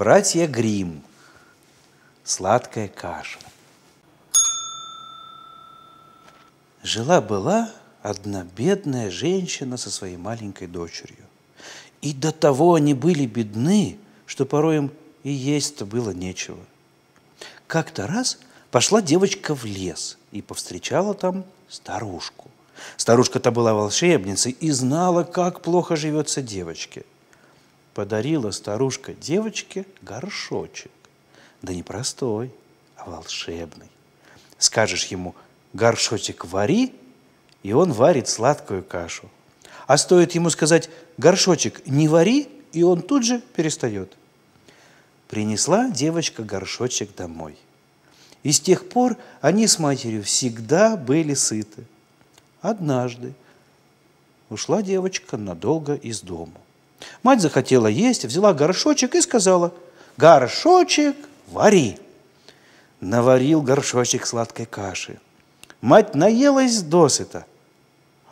Братья Грим. Сладкая каша. Жила-была одна бедная женщина со своей маленькой дочерью. И до того они были бедны, что порой им и есть-то было нечего. Как-то раз пошла девочка в лес и повстречала там старушку. Старушка-то была волшебницей и знала, как плохо живется девочке – Подарила старушка девочке горшочек. Да не простой, а волшебный. Скажешь ему «горшочек вари», и он варит сладкую кашу. А стоит ему сказать «горшочек не вари», и он тут же перестает. Принесла девочка горшочек домой. И с тех пор они с матерью всегда были сыты. Однажды ушла девочка надолго из дома. Мать захотела есть, взяла горшочек и сказала, «Горшочек, вари!» Наварил горшочек сладкой каши. Мать наелась досыта,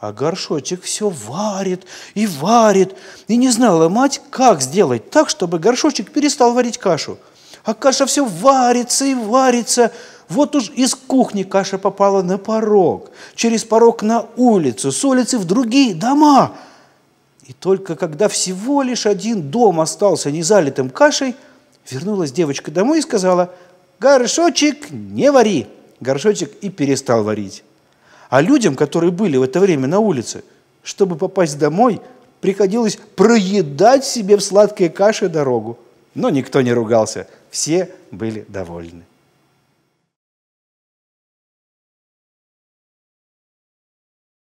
а горшочек все варит и варит. И не знала мать, как сделать так, чтобы горшочек перестал варить кашу. А каша все варится и варится. Вот уж из кухни каша попала на порог, через порог на улицу, с улицы в другие дома – и только когда всего лишь один дом остался незалитым кашей, вернулась девочка домой и сказала, «Горшочек не вари!» Горшочек и перестал варить. А людям, которые были в это время на улице, чтобы попасть домой, приходилось проедать себе в сладкой каше дорогу. Но никто не ругался, все были довольны.